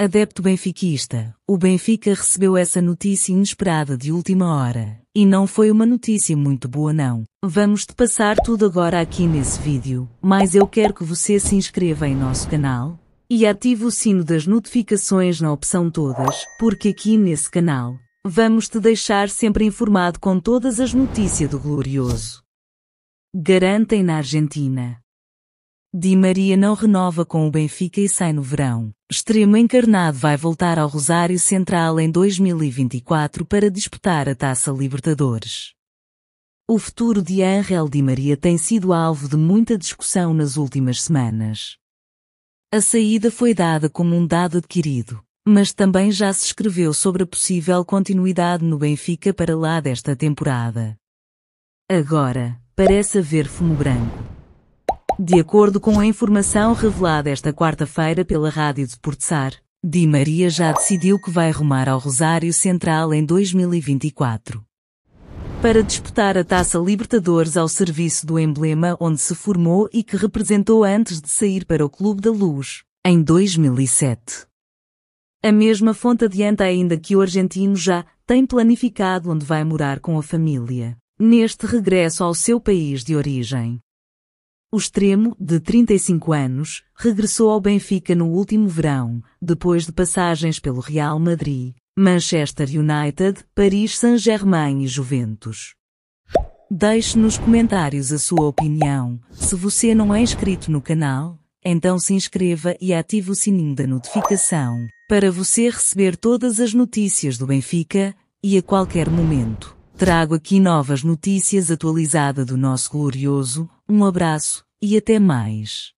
Adepto benfiquista, o Benfica recebeu essa notícia inesperada de última hora. E não foi uma notícia muito boa não. Vamos te passar tudo agora aqui nesse vídeo, mas eu quero que você se inscreva em nosso canal e ative o sino das notificações na opção todas, porque aqui nesse canal vamos te deixar sempre informado com todas as notícias do Glorioso. Garantem na Argentina. Di Maria não renova com o Benfica e sai no verão. Extremo encarnado vai voltar ao Rosário Central em 2024 para disputar a Taça Libertadores. O futuro de Angel Di Maria tem sido alvo de muita discussão nas últimas semanas. A saída foi dada como um dado adquirido, mas também já se escreveu sobre a possível continuidade no Benfica para lá desta temporada. Agora, parece haver fumo branco. De acordo com a informação revelada esta quarta-feira pela Rádio de Di Maria já decidiu que vai rumar ao Rosário Central em 2024 para disputar a Taça Libertadores ao serviço do emblema onde se formou e que representou antes de sair para o Clube da Luz, em 2007. A mesma fonte adianta ainda que o argentino já tem planificado onde vai morar com a família, neste regresso ao seu país de origem. O extremo, de 35 anos, regressou ao Benfica no último verão, depois de passagens pelo Real Madrid, Manchester United, Paris Saint-Germain e Juventus. Deixe nos comentários a sua opinião. Se você não é inscrito no canal, então se inscreva e ative o sininho da notificação, para você receber todas as notícias do Benfica, e a qualquer momento. Trago aqui novas notícias atualizada do nosso glorioso. Um abraço e até mais.